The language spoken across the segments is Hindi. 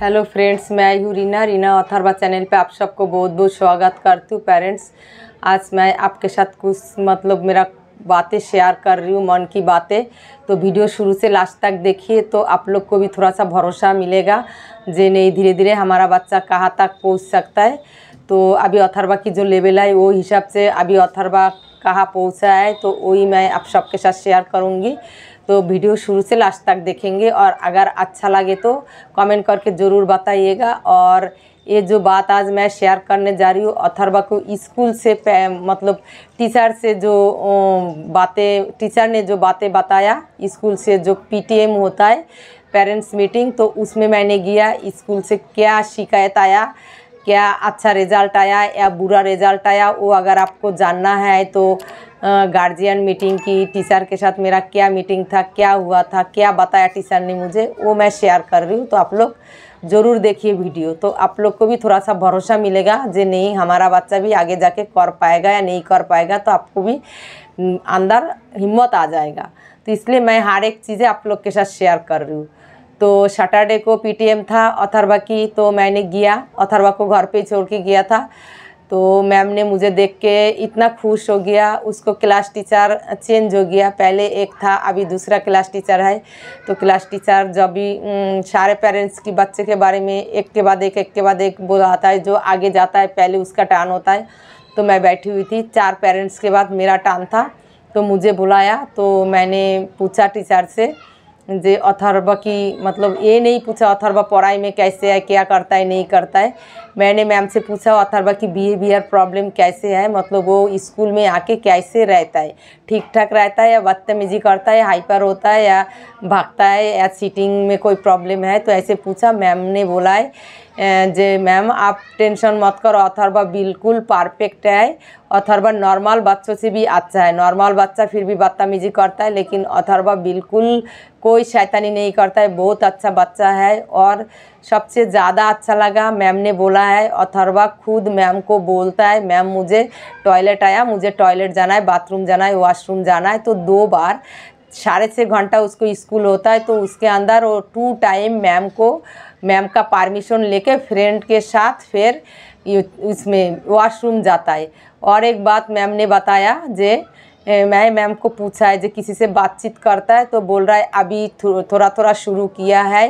हेलो फ्रेंड्स मैं आई हूँ रीना रीना अथरवा चैनल पे आप सबको बहुत बहुत स्वागत करती हूँ पेरेंट्स आज मैं आपके साथ कुछ मतलब मेरा बातें शेयर कर रही हूँ मन की बातें तो वीडियो शुरू से लास्ट तक देखिए तो आप लोग को भी थोड़ा सा भरोसा मिलेगा जे नहीं धीरे धीरे हमारा बच्चा कहाँ तक पहुँच सकता है तो अभी अथरवा की जो लेवल है वो हिसाब से अभी अथरवा कहाँ पहुँचा है तो वही मैं आप सबके साथ शेयर करूँगी तो वीडियो शुरू से लास्ट तक देखेंगे और अगर अच्छा लगे तो कमेंट करके ज़रूर बताइएगा और ये जो बात आज मैं शेयर करने जा रही हूँ अथर्वा को स्कूल से मतलब टीचर से जो बातें टीचर ने जो बातें बताया स्कूल से जो पीटीएम होता है पेरेंट्स मीटिंग तो उसमें मैंने गया स्कूल से क्या शिकायत आया क्या अच्छा रिज़ल्ट आया या बुरा रिज़ल्ट आया वो अगर आपको जानना है तो गार्जियन मीटिंग की टीचर के साथ मेरा क्या मीटिंग था क्या हुआ था क्या बताया टीचर ने मुझे वो मैं शेयर कर रही हूँ तो आप लोग ज़रूर देखिए वीडियो तो आप लोग को भी थोड़ा सा भरोसा मिलेगा जे नहीं हमारा बच्चा भी आगे जाके कर पाएगा या नहीं कर पाएगा तो आपको भी अंदर हिम्मत आ जाएगा तो इसलिए मैं हर एक चीज़ें आप लोग के साथ शेयर कर रही हूँ तो सैटरडे को पीटीएम था अथरवा की तो मैंने गया अथरवा को घर पे छोड़ के गया था तो मैम ने मुझे देख के इतना खुश हो गया उसको क्लास टीचर चेंज हो गया पहले एक था अभी दूसरा क्लास टीचर है तो क्लास टीचर जब भी सारे पेरेंट्स की बच्चे के बारे में एक के बाद एक एक के बाद एक बोलाता है जो आगे जाता है पहले उसका टर्न होता है तो मैं बैठी हुई थी चार पेरेंट्स के बाद मेरा टर्न था तो मुझे बुलाया तो मैंने पूछा टीचर से जे अथर्व की मतलब ये नहीं पूछा अथर्व पढ़ाई में कैसे है क्या करता है नहीं करता है मैंने मैम से पूछा अथर्व की बिहेवियर प्रॉब्लम कैसे है मतलब वो स्कूल में आके कैसे रहता है ठीक ठाक रहता है या बदतमीजी करता है हाइपर होता है या भागता है या सीटिंग में कोई प्रॉब्लम है तो ऐसे पूछा मैम ने बोला है जे मैम uh, आप टेंशन मत करो अथर्वा बिल्कुल परफेक्ट है अथर्वा नॉर्मल बच्चों से भी अच्छा है नॉर्मल बच्चा फिर भी बदतमीजी करता है लेकिन अथर्वा बिल्कुल कोई शैतानी नहीं करता है बहुत अच्छा बच्चा है और सबसे ज़्यादा अच्छा लगा मैम ने बोला है अथर्वा खुद मैम को बोलता है मैम मुझे टॉयलेट आया मुझे टॉयलेट जाना है बाथरूम जाना है वॉशरूम जाना है तो दो बार साढ़े छः घंटा उसको स्कूल होता है तो उसके अंदर वो टू टाइम मैम को मैम का परमिशन लेके फ्रेंड के साथ फिर उसमें वॉशरूम जाता है और एक बात मैम ने बताया जे मैं मैम को पूछा है जो किसी से बातचीत करता है तो बोल रहा है अभी थोड़ा थोड़ा शुरू किया है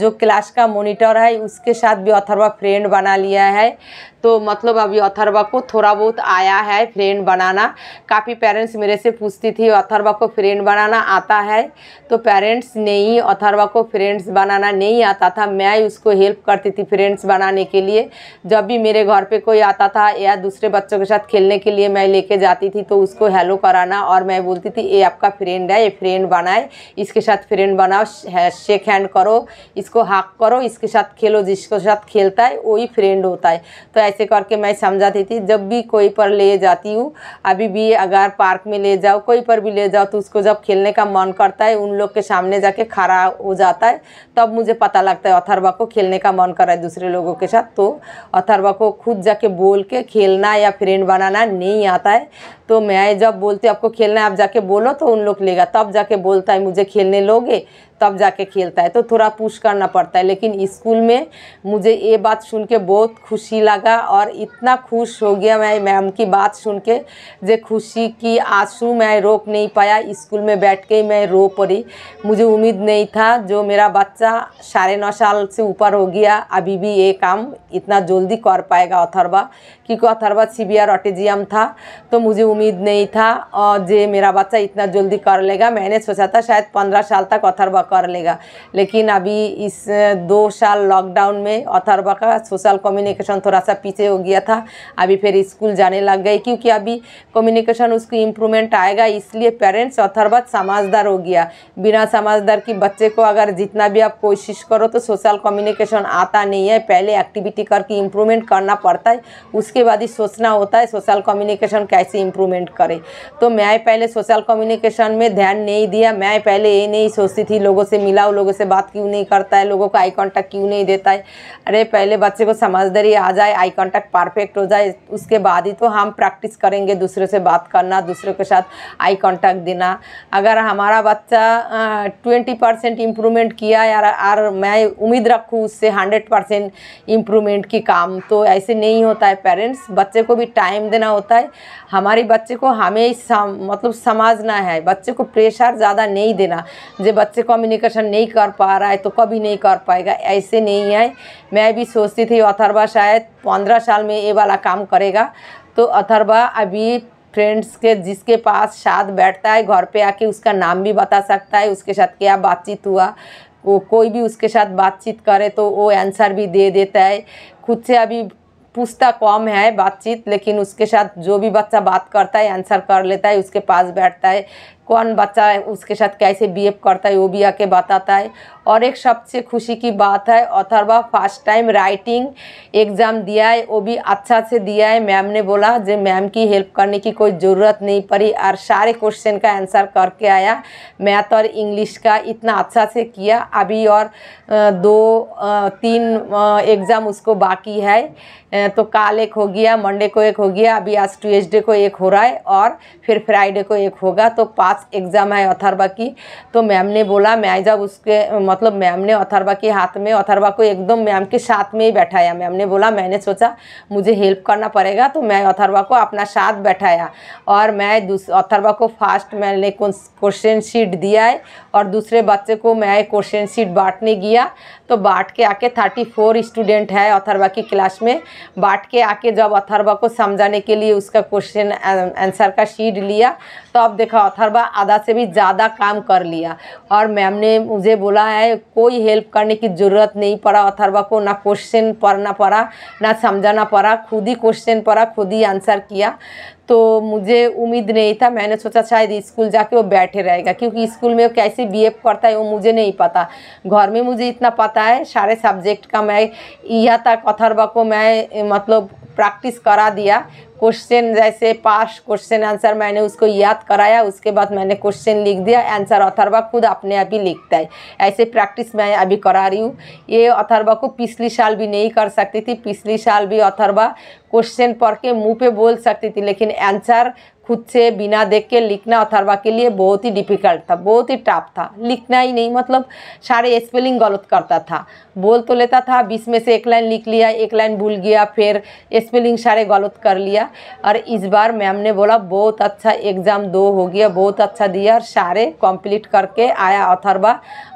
जो क्लास का मॉनिटर है उसके साथ भी अथरवा फ्रेंड बना लिया है तो मतलब अभी अथर्वा को थोड़ा बहुत आया है फ्रेंड बनाना काफ़ी पेरेंट्स मेरे से पूछती थी अथर्वा को फ्रेंड बनाना आता है तो पेरेंट्स नहीं अथर्वा को फ्रेंड्स बनाना नहीं आता था मैं उसको हेल्प करती थी फ्रेंड्स बनाने के लिए जब भी मेरे घर पे कोई आता था या दूसरे बच्चों के साथ खेलने के लिए मैं लेके जाती थी तो उसको हेलो कराना और मैं बोलती थी ये आपका फ्रेंड है ये फ्रेंड बनाए इसके साथ फ्रेंड बनाओ शेक हैंड करो इसको हाक करो इसके साथ खेलो जिसके साथ खेलता है वही फ्रेंड होता है तो ऐसे करके मैं समझाती थी जब भी कोई पर ले जाती हूँ अभी भी अगर पार्क में ले जाओ कोई पर भी ले जाओ तो उसको जब खेलने का मन करता है उन लोग के सामने जाके खड़ा हो जाता है तब मुझे पता लगता है अथरबा को खेलने का मन कर रहा है दूसरे लोगों के साथ तो अथरबा को खुद जाके बोल के खेलना या फ्रेंड बनाना नहीं आता है तो मैं जब बोलती हूँ आपको खेलना है आप जाके बोलो तो उन लोग लेगा तब जाके बोलता है मुझे खेलने लोगे तब जाके खेलता है तो थोड़ा पुश करना पड़ता है लेकिन स्कूल में मुझे ये बात सुन के बहुत खुशी लगा और इतना खुश हो गया मैं मैम की बात सुन के जे खुशी की आंसू मैं रोक नहीं पाया स्कूल में बैठ के मैं रो पड़ी मुझे उम्मीद नहीं था जो मेरा बच्चा साढ़े नौ साल से ऊपर हो गया अभी भी ये काम इतना जल्दी कर पाएगा अथरवा क्योंकि बी आर ऑटिजियम था तो मुझे उम्मीद नहीं था और जे मेरा बच्चा इतना जल्दी कर लेगा मैंने सोचा था शायद पंद्रह साल तक अथरवा कर लेगा लेकिन अभी इस दो साल लॉकडाउन में अथर्वा का सोशल कम्युनिकेशन थोड़ा सा पीछे हो गया था अभी फिर स्कूल जाने लग गए क्योंकि अभी कम्युनिकेशन उसकी इम्प्रूवमेंट आएगा इसलिए पेरेंट्स अथर्वा समझदार हो गया बिना समझदार की बच्चे को अगर जितना भी आप कोशिश करो तो सोशल कम्युनिकेशन आता नहीं है पहले एक्टिविटी करके इम्प्रूवमेंट करना पड़ता है उसके बाद ही सोचना होता है सोशल कम्युनिकेशन कैसे इम्प्रूवमेंट करें तो मैं पहले सोशल कम्युनिकेशन में ध्यान नहीं दिया मैं पहले ये नहीं सोचती थी लोगों लोगों से मिला वो लोगों से बात क्यों नहीं करता है लोगों को आई कांटेक्ट क्यों नहीं देता है अरे पहले बच्चे को समझदारी आ जाए आई कांटेक्ट परफेक्ट हो जाए उसके बाद ही तो हम प्रैक्टिस करेंगे दूसरे से बात करना दूसरे के साथ आई कॉन्टैक्ट देना अगर हमारा बच्चा ट्वेंटी परसेंट इम्प्रूवमेंट किया यार और मैं उम्मीद रखूँ उससे हंड्रेड परसेंट इम्प्रूवमेंट की काम तो ऐसे नहीं होता है पेरेंट्स बच्चे को भी टाइम देना होता है हमारे बच्चे को हमें सम, मतलब समझना है बच्चे को प्रेशर ज़्यादा नहीं देना जो बच्चे को हम कम्युनिकेशन नहीं कर पा रहा है तो कभी नहीं कर पाएगा ऐसे नहीं है मैं भी सोचती थी अथरबा शायद पंद्रह साल में ये वाला काम करेगा तो अथरबा अभी फ्रेंड्स के जिसके पास साथ बैठता है घर पे आके उसका नाम भी बता सकता है उसके साथ क्या बातचीत हुआ वो कोई भी उसके साथ बातचीत करे तो वो आंसर भी दे देता है खुद से अभी पूछता कम है बातचीत लेकिन उसके साथ जो भी बच्चा बात करता है आंसर कर लेता है उसके पास बैठता है कौन बच्चा उसके साथ कैसे बिहेव करता है वो भी आके बताता है और एक सबसे खुशी की बात है Atharva first time writing exam दिया है वो भी अच्छा से दिया है मैम ने बोला जो मैम की हेल्प करने की कोई ज़रूरत नहीं पड़ी और सारे क्वेश्चन का आंसर करके आया मैथ तो और इंग्लिश का इतना अच्छा से किया अभी और दो तीन एग्ज़ाम उसको बाकी है तो कल एक हो गया मंडे को एक हो गया अभी आज ट्यूजडे को एक हो रहा है और फिर फ्राइडे को एक होगा तो पाँच पास एग्ज़ाम है अथरबा की तो मैम ने बोला मैं जब उसके मतलब मैम ने अथरबा के हाथ में अथरबा को एकदम मैम के साथ में ही बैठाया मैम ने बोला मैंने सोचा मुझे हेल्प करना पड़ेगा तो मैं अथरबा को अपना साथ बैठाया और मैं अथरबा को फास्ट मैंने क्वेश्चन शीट दिया है और दूसरे बच्चे को मैं क्वेश्चन शीट बांटने गया तो बांट के आके थर्टी फोर स्टूडेंट है अथरबा की क्लास में बांट के आके जब अथरबा को समझाने के लिए उसका क्वेश्चन आंसर का शीट लिया तब तो अब देखा अथरबा आधा से भी ज़्यादा काम कर लिया और मैम ने मुझे बोला है कोई हेल्प करने की ज़रूरत नहीं पड़ा अथर्वा को ना क्वेश्चन पढ़ना पड़ा ना समझाना पड़ा खुद ही क्वेश्चन पढ़ा खुद ही आंसर किया तो मुझे उम्मीद नहीं था मैंने सोचा शायद स्कूल जाके वो बैठे रहेगा क्योंकि स्कूल में वो कैसे बिहेव करता है वो मुझे नहीं पता घर में मुझे इतना पता है सारे सब्जेक्ट का मैं यह तक अथर्वा को मैं मतलब प्रैक्टिस करा दिया क्वेश्चन जैसे पास क्वेश्चन आंसर मैंने उसको याद कराया उसके बाद मैंने क्वेश्चन लिख दिया आंसर अथर्वा खुद अपने आप ही लिखता है ऐसे प्रैक्टिस मैं अभी करा रही हूँ ये अथर्वा को पिछली साल भी नहीं कर सकती थी पिछली साल भी अथर्वा क्वेश्चन पढ़ के मुँह पे बोल सकती थी लेकिन आंसर खुद से बिना देख के लिखना अथर्वा के लिए बहुत ही डिफ़िकल्ट था बहुत ही टफ था लिखना ही नहीं मतलब सारे स्पेलिंग गलत करता था बोल तो लेता था बीस में से एक लाइन लिख लिया एक लाइन भूल गया फिर स्पेलिंग सारे गलत कर लिया और इस बार मैम ने बोला बहुत अच्छा एग्ज़ाम दो हो गया बहुत अच्छा दिया और सारे कंप्लीट करके आया अथर्वा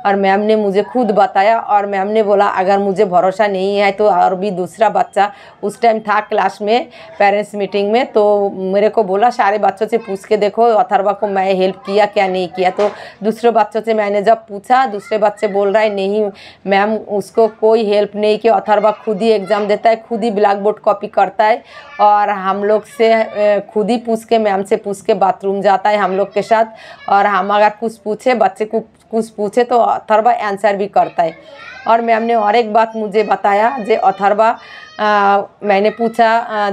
और मैम ने मुझे खुद बताया और मैम ने बोला अगर मुझे भरोसा नहीं है तो और भी दूसरा बच्चा उस टाइम था क्लास में पेरेंट्स मीटिंग में तो मेरे को बोला सारे बच्चों से पूछ के देखो अथर्वा को मैं हेल्प किया क्या नहीं किया तो दूसरे बच्चों से मैंने जब पूछा दूसरे बच्चे बोल रहा है नहीं मैम उसको कोई हेल्प नहीं किया अथर्वा खुद ही एग्ज़ाम देता है खुद ही ब्लैक बोर्ड कॉपी करता है और हम लोग से खुद ही पूछ के मैम से पूछ के बाथरूम जाता है हम लोग के साथ और हम अगर कुछ पूछे बच्चे को कुछ पूछे तो अथर्वा आंसर भी करता है और मैम ने और एक बात मुझे बताया जे अथर्वा मैंने पूछा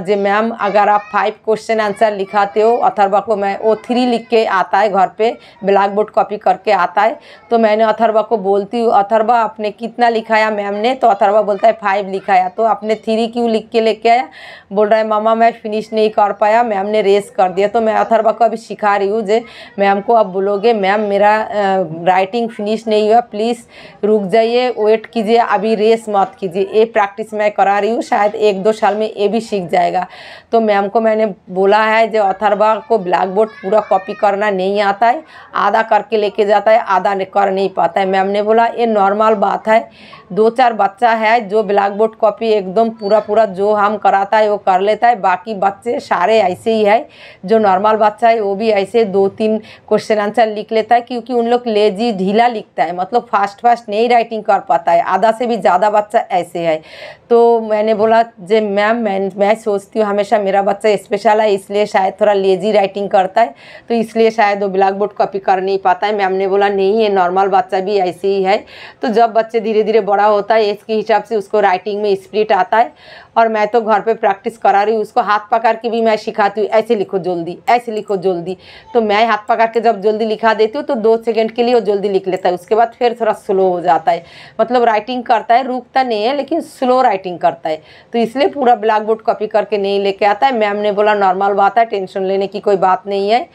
जे मैम अगर आप फाइव क्वेश्चन आंसर लिखाते हो अथर्वा को मैं वो थ्री लिख के आता है घर पे ब्लैक बोर्ड कॉपी करके आता है तो मैंने अथर्वा को बोलती हूँ अथर्वा आपने कितना लिखाया मैम ने तो अथर्वा बोलता है फाइव लिखाया तो आपने थ्री क्यों लिख के लेके आया बोल रहा है मामा मैं फिनिश नहीं कर पाया मैम ने रेस कर दिया तो मैं अथर्वा को अभी सिखा रही हूँ जे मैम को आप बोलोगे मैम मेरा राइट फाइटिंग फिनिश नहीं हुआ प्लीज़ रुक जाइए वेट कीजिए अभी रेस मत कीजिए ये प्रैक्टिस मैं करा रही हूँ शायद एक दो साल में ये भी सीख जाएगा तो मैम को मैंने बोला है जो अथरबा को ब्लैक बोर्ड पूरा कॉपी करना नहीं आता है आधा करके लेके जाता है आधा कर नहीं पाता है मैम ने बोला ये नॉर्मल बात है दो चार बच्चा है जो ब्लैक बोर्ड कॉपी एकदम पूरा पूरा जो हम कराता है वो कर लेता है बाकी बच्चे सारे ऐसे ही है जो नॉर्मल बच्चा है वो भी ऐसे दो तीन क्वेश्चन आंसर लिख लेता है क्योंकि उन लोग लेजी भी ढीला लिखता है मतलब फास्ट फास्ट नहीं राइटिंग कर पाता है आधा से भी ज़्यादा बच्चा ऐसे है तो मैंने बोला जे मैम मैं मैं सोचती हूँ हमेशा मेरा बच्चा स्पेशल है इसलिए शायद थोड़ा लेजी राइटिंग करता है तो इसलिए शायद वो ब्लैक बोर्ड कॉपी कर नहीं पाता है मैम ने बोला नहीं ये नॉर्मल बच्चा भी ऐसे ही है तो जब बच्चे धीरे धीरे बड़ा होता है इसके हिसाब से उसको राइटिंग में स्प्लिट आता है और मैं तो घर पे प्रैक्टिस करा रही हूँ उसको हाथ पकड़ के भी मैं सिखाती हूँ ऐसे लिखो जल्दी ऐसे लिखो जल्दी तो मैं हाथ पकड़ के जब जल्दी लिखा देती हूँ तो दो सेकंड के लिए वो जल्दी लिख लेता है उसके बाद फिर थोड़ा स्लो हो जाता है मतलब राइटिंग करता है रुकता नहीं है लेकिन स्लो राइटिंग करता है तो इसलिए पूरा ब्लैक बोर्ड कॉपी करके नहीं लेके आता है मैम ने बोला नॉर्मल बात है टेंशन लेने की कोई बात नहीं है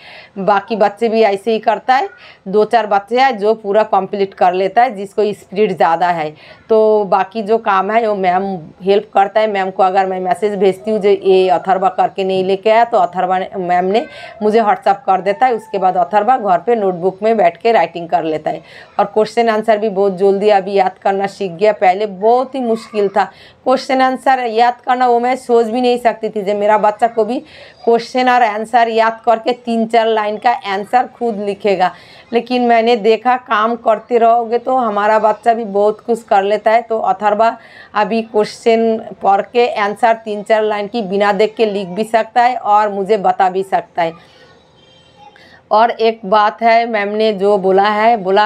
बाकी बच्चे भी ऐसे ही करता है दो चार बच्चे हैं जो पूरा कंप्लीट कर लेता है जिसको स्पीड ज़्यादा है तो बाकी जो काम है वो मैम हेल्प करता है मैम मैम को अगर मैं मैसेज भेजती हूँ जो ये अथर्वा करके नहीं लेके आया तो अथर्वा मैम ने मुझे व्हाट्सअप कर देता है उसके बाद अथर्वा घर पे नोटबुक में बैठ के राइटिंग कर लेता है और क्वेश्चन आंसर भी बहुत जल्दी अभी याद करना सीख गया पहले बहुत ही मुश्किल था क्वेश्चन आंसर याद करना वो मैं सोच भी नहीं सकती थी जब मेरा बच्चा को भी क्वेश्चन और आंसर याद करके तीन चार लाइन का आंसर खुद लिखेगा लेकिन मैंने देखा काम करते रहोगे तो हमारा बच्चा भी बहुत कुछ कर लेता है तो अथरवा अभी क्वेश्चन पढ़ के आंसर तीन चार लाइन की बिना देख के लिख भी सकता है और मुझे बता भी सकता है और एक बात है मैम ने जो बोला है बोला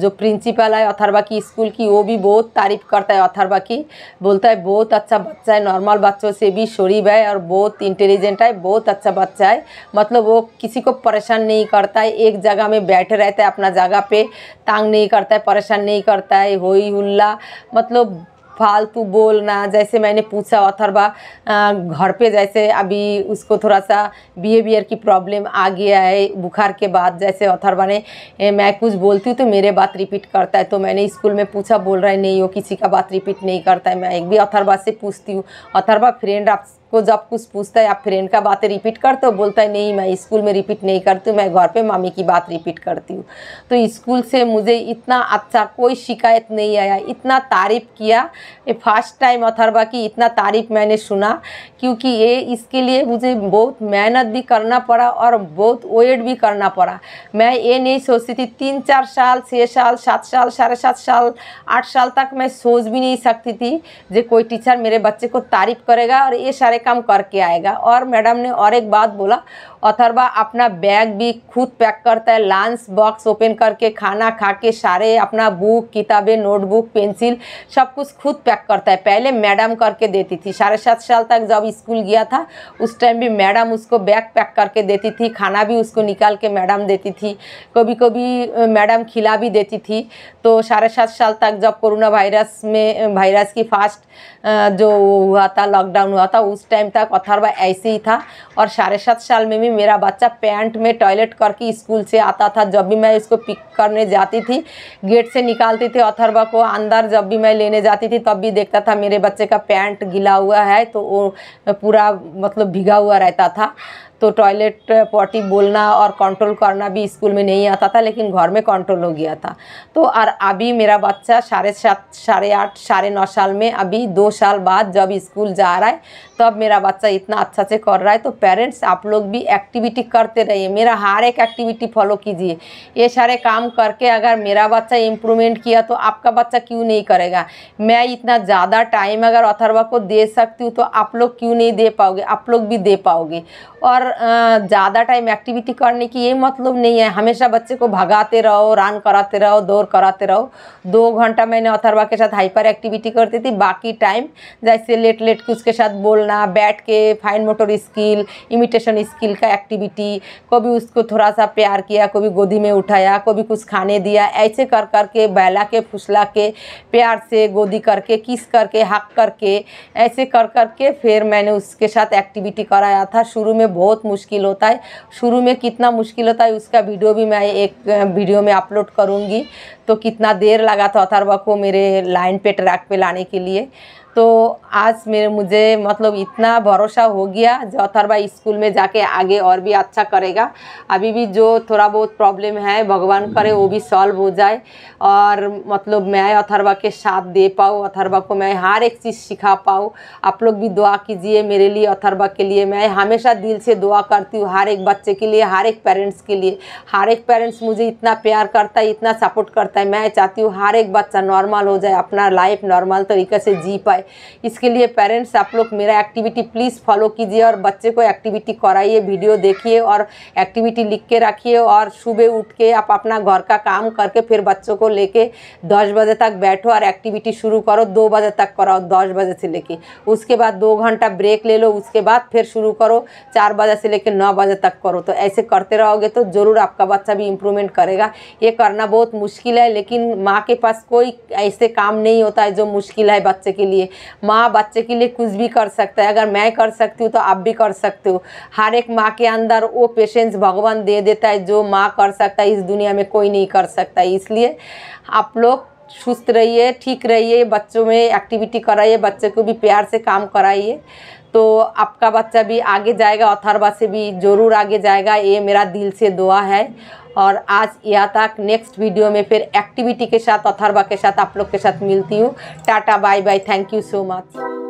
जो प्रिंसिपल है अथरबा की स्कूल की वो भी बहुत तारीफ़ करता है अथरबा की बोलता है बहुत अच्छा बच्चा है नॉर्मल बच्चों से भी शरीब है और बहुत इंटेलिजेंट है बहुत अच्छा बच्चा है मतलब वो किसी को परेशान नहीं करता है एक जगह में बैठे रहता है अपना जगह पे तांग नहीं करता है परेशान नहीं करता है हो ही हुल्ला मतलब फालतू बोलना जैसे मैंने पूछा अथर्वा घर पे जैसे अभी उसको थोड़ा सा बिहेवियर की प्रॉब्लम आ गया है बुखार के बाद जैसे अथरबा ने मैं कुछ बोलती हूँ तो मेरे बात रिपीट करता है तो मैंने स्कूल में पूछा बोल रहा है नहीं वो किसी का बात रिपीट नहीं करता है मैं एक भी अथरबा से पूछती हूँ अथरबा फ्रेंड आप को जब कुछ पूछता है आप फ्रेंड का बातें रिपीट करते हो बोलता है नहीं मैं स्कूल में रिपीट नहीं करती हूँ मैं घर पे मामी की बात रिपीट करती हूँ तो स्कूल से मुझे इतना अच्छा कोई शिकायत नहीं आया इतना तारीफ़ किया ये फर्स्ट टाइम अथरबा की इतना तारीफ़ मैंने सुना क्योंकि ये इसके लिए मुझे बहुत मेहनत भी करना पड़ा और बहुत वेट भी करना पड़ा मैं ये नहीं सोचती थी तीन चार साल छः साल सात साल साढ़े सात साल आठ साल तक मैं सोच भी नहीं सकती थी जो कोई टीचर मेरे बच्चे को तारीफ़ करेगा और ये सारे काम करके आएगा और मैडम ने और एक बात बोला अथरवा अपना बैग भी खुद पैक करता है लंच बॉक्स ओपन करके खाना खा के सारे अपना बुक किताबें नोटबुक पेंसिल सब कुछ खुद पैक करता है पहले मैडम करके देती थी साढ़े सात साल तक जब स्कूल गया था उस टाइम भी मैडम उसको बैग पैक करके देती थी खाना भी उसको निकाल के मैडम देती थी कभी कभी मैडम खिला भी देती थी तो साढ़े सात साल तक जब कोरोना वायरस में वायरस की फास्ट जो हुआ था लॉकडाउन हुआ था उस टाइम तक अथरवा ऐसे ही था और साढ़े सात साल में भी मेरा बच्चा पैंट में टॉयलेट करके स्कूल से आता था जब भी मैं इसको पिक करने जाती थी गेट से निकालती थी अथरवा को अंदर जब भी मैं लेने जाती थी तब भी देखता था मेरे बच्चे का पैंट गिला हुआ है तो वो पूरा मतलब भिगा हुआ रहता था तो टॉयलेट पॉटी बोलना और कंट्रोल करना भी स्कूल में नहीं आता था लेकिन घर में कंट्रोल हो गया था तो और अभी मेरा बच्चा साढ़े सात साढ़े आठ साढ़े नौ साल में अभी दो साल बाद जब स्कूल जा रहा है तब मेरा बच्चा इतना अच्छा से कर रहा है तो पेरेंट्स आप लोग भी एक्टिविटी करते रहिए मेरा हर एक एक्टिविटी फॉलो कीजिए ये सारे काम करके अगर मेरा बच्चा इम्प्रूवमेंट किया तो आपका बच्चा क्यों नहीं करेगा मैं इतना ज़्यादा टाइम अगर अथर्वा को दे सकती हूँ तो आप लोग क्यों नहीं दे पाओगे आप लोग भी दे पाओगे और ज़्यादा टाइम एक्टिविटी करने की ये मतलब नहीं है हमेशा बच्चे को भगाते रहो रन कराते रहो दौड़ कराते रहो दो घंटा मैंने अथरवा के साथ हाइपर एक्टिविटी करती थी बाकी टाइम जैसे लेट लेट के उसके साथ बोलना बैठ के fine motor skill imitation skill का एक्टिविटी कभी उसको थोड़ा सा प्यार किया कभी गोदी में उठाया कभी कुछ खाने दिया ऐसे कर कर के बहला के फुसला के प्यार से गोदी करके किस करके हक करके ऐसे कर कर के फिर मैंने उसके साथ एक्टिविटी कराया था शुरू में बहुत बहुत मुश्किल होता है शुरू में कितना मुश्किल होता है उसका वीडियो भी मैं एक वीडियो में अपलोड करूँगी तो कितना देर लगा था अथर्वा को मेरे लाइन पे ट्रैक पे लाने के लिए तो आज मेरे मुझे मतलब इतना भरोसा हो गया जो अथर भाई स्कूल में जाके आगे और भी अच्छा करेगा अभी भी जो थोड़ा बहुत प्रॉब्लम है भगवान करे वो भी सॉल्व हो जाए और मतलब मैं अथरवा के साथ दे पाऊँ अथरवा को मैं हर एक चीज़ सिखा पाऊँ आप लोग भी दुआ कीजिए मेरे लिए अथरवा के लिए मैं हमेशा दिल से दुआ करती हूँ हर एक बच्चे के लिए हर एक पेरेंट्स के लिए हर एक पेरेंट्स मुझे इतना प्यार करता है इतना सपोर्ट करता है मैं चाहती हूँ हर एक बच्चा नॉर्मल हो जाए अपना लाइफ नॉर्मल तरीके से जी पाए है इसके लिए पेरेंट्स आप लोग मेरा एक्टिविटी प्लीज़ फॉलो कीजिए और बच्चे को एक्टिविटी कराइए वीडियो देखिए और एक्टिविटी लिख के रखिए और सुबह उठ के आप अपना घर का काम करके फिर बच्चों को लेके दस बजे तक बैठो और एक्टिविटी शुरू करो दो बजे तक कराओ दस बजे से लेके उसके बाद दो घंटा ब्रेक ले लो उसके बाद फिर शुरू करो चार बजे से लेकर नौ बजे तक करो तो ऐसे करते रहोगे तो ज़रूर आपका बच्चा भी इम्प्रूवमेंट करेगा ये करना बहुत मुश्किल है लेकिन माँ के पास कोई ऐसे काम नहीं होता है जो मुश्किल है बच्चे के लिए माँ बच्चे के लिए कुछ भी कर सकता है अगर मैं कर सकती हूँ तो आप भी कर सकते हो हर एक माँ के अंदर वो पेशेंस भगवान दे देता है जो माँ कर सकता है इस दुनिया में कोई नहीं कर सकता इसलिए आप लोग सुस्त रहिए ठीक रहिए बच्चों में एक्टिविटी कराइए बच्चे को भी प्यार से काम कराइए तो आपका बच्चा भी आगे जाएगा और से भी ज़रूर आगे जाएगा ये मेरा दिल से दुआ है और आज यहाँ तक नेक्स्ट वीडियो में फिर एक्टिविटी के साथ अथर्वा के साथ आप लोग के साथ मिलती हूँ tata bye bye thank you so much